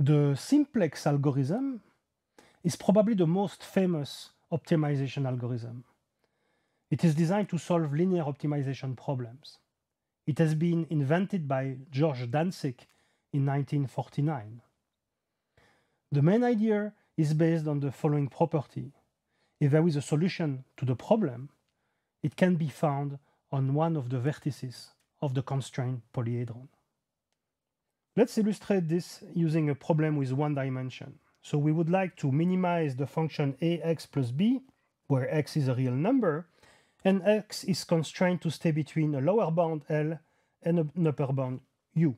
The simplex algorithm is probably the most famous optimization algorithm. It is designed to solve linear optimization problems. It has been invented by George Danzig in 1949. The main idea is based on the following property. If there is a solution to the problem, it can be found on one of the vertices of the constrained polyhedron. Let's illustrate this using a problem with one dimension. So we would like to minimize the function ax plus b, where x is a real number, and x is constrained to stay between a lower bound L and an upper bound U.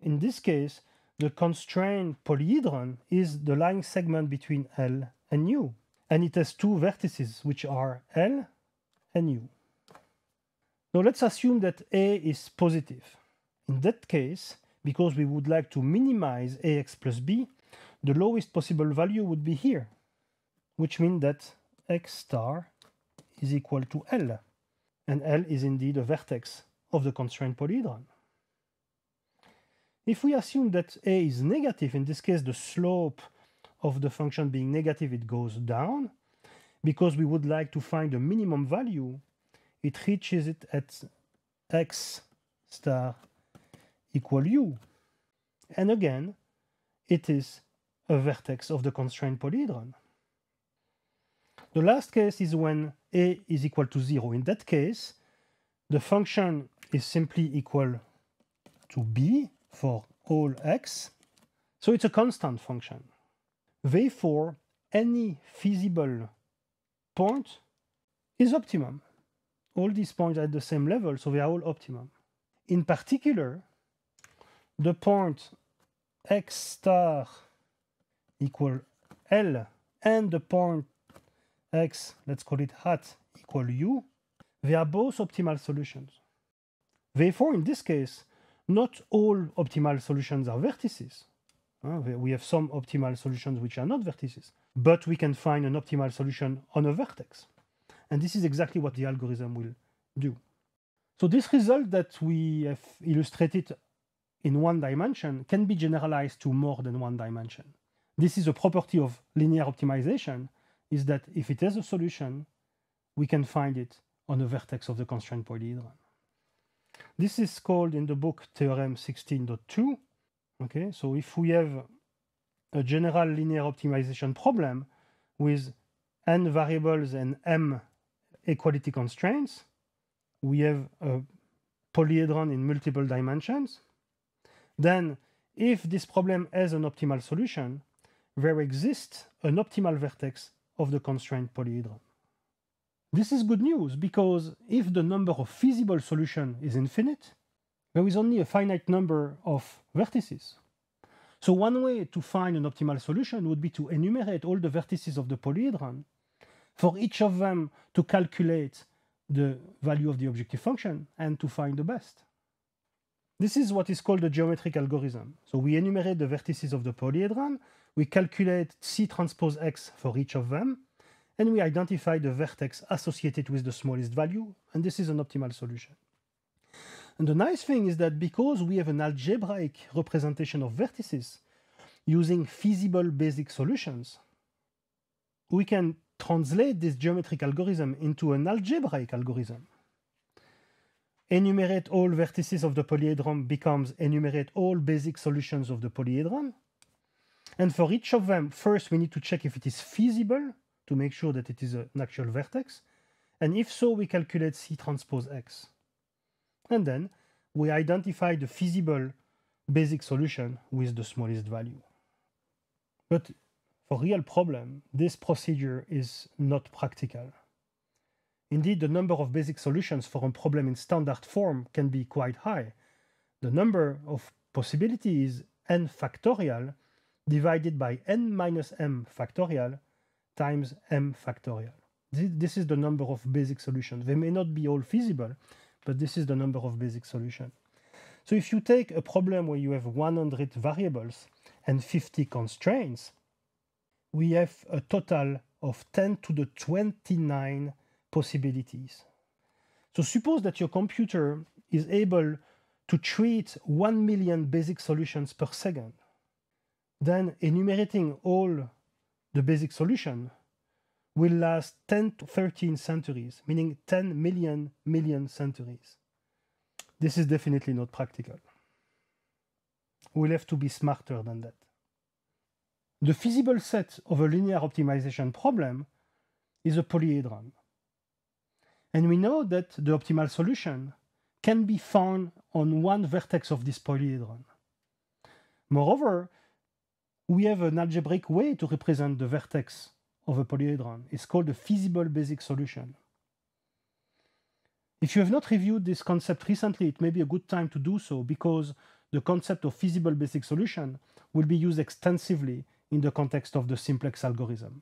In this case, the constrained polyhedron is the line segment between L and U, and it has two vertices, which are L and U. Now let's assume that A is positive. In that case, because we would like to minimize ax plus b, the lowest possible value would be here, which means that x star is equal to L, and L is indeed a vertex of the constrained polyhedron. If we assume that A is negative, in this case the slope of the function being negative, it goes down. Because we would like to find a minimum value, it reaches it at x star equal u. And again, it is a vertex of the constrained polyhedron. The last case is when a is equal to 0. In that case, the function is simply equal to b for all x, so it's a constant function. Therefore, any feasible point is optimum. All these points are at the same level, so they are all optimum. In particular, the point x star equal L and the point x, let's call it hat, equal u, they are both optimal solutions. Therefore, in this case, not all optimal solutions are vertices. we have some optimal solutions which are not vertices, but we can find an optimal solution on a vertex. And this is exactly what the algorithm will do. So this result that we have illustrated in one dimension can be generalized to more than one dimension. This is a property of linear optimization, is that if it has a solution, we can find it on a vertex of the constraint polyhedron. This is called in the book Theorem 16.2. Okay, so if we have a general linear optimization problem with n variables and m equality constraints, we have a polyhedron in multiple dimensions. Then, if this problem has an optimal solution, there exists an optimal vertex of the constraint polyhedron. This is good news because if the number of feasible solutions is infinite, there is only a finite number of vertices. So one way to find an optimal solution would be to enumerate all the vertices of the polyhedron, for each of them to calculate the value of the objective function and to find the best. This is what is called a geometric algorithm. So we enumerate the vertices of the polyhedron, we calculate C transpose X for each of them, and we identify the vertex associated with the smallest value, and this is an optimal solution. And the nice thing is that because we have an algebraic representation of vertices using feasible basic solutions, we can translate this geometric algorithm into an algebraic algorithm enumerate all vertices of the polyhedron becomes enumerate all basic solutions of the polyhedron. And for each of them, first we need to check if it is feasible to make sure that it is an actual vertex. And if so, we calculate C transpose X. And then we identify the feasible basic solution with the smallest value. But for real problem, this procedure is not practical. Indeed, the number of basic solutions for a problem in standard form can be quite high. The number of possibilities n factorial divided by n minus m factorial times m factorial. This is the number of basic solutions. They may not be all feasible, but this is the number of basic solutions. So if you take a problem where you have 100 variables and 50 constraints, we have a total of 10 to the 29 possibilities. So suppose that your computer is able to treat 1 million basic solutions per second. Then enumerating all the basic solution will last 10 to 13 centuries, meaning 10 million million centuries. This is definitely not practical. We'll have to be smarter than that. The feasible set of a linear optimization problem is a polyhedron. And we know that the optimal solution can be found on one vertex of this polyhedron. Moreover, we have an algebraic way to represent the vertex of a polyhedron. It's called the feasible basic solution. If you have not reviewed this concept recently, it may be a good time to do so because the concept of feasible basic solution will be used extensively in the context of the simplex algorithm.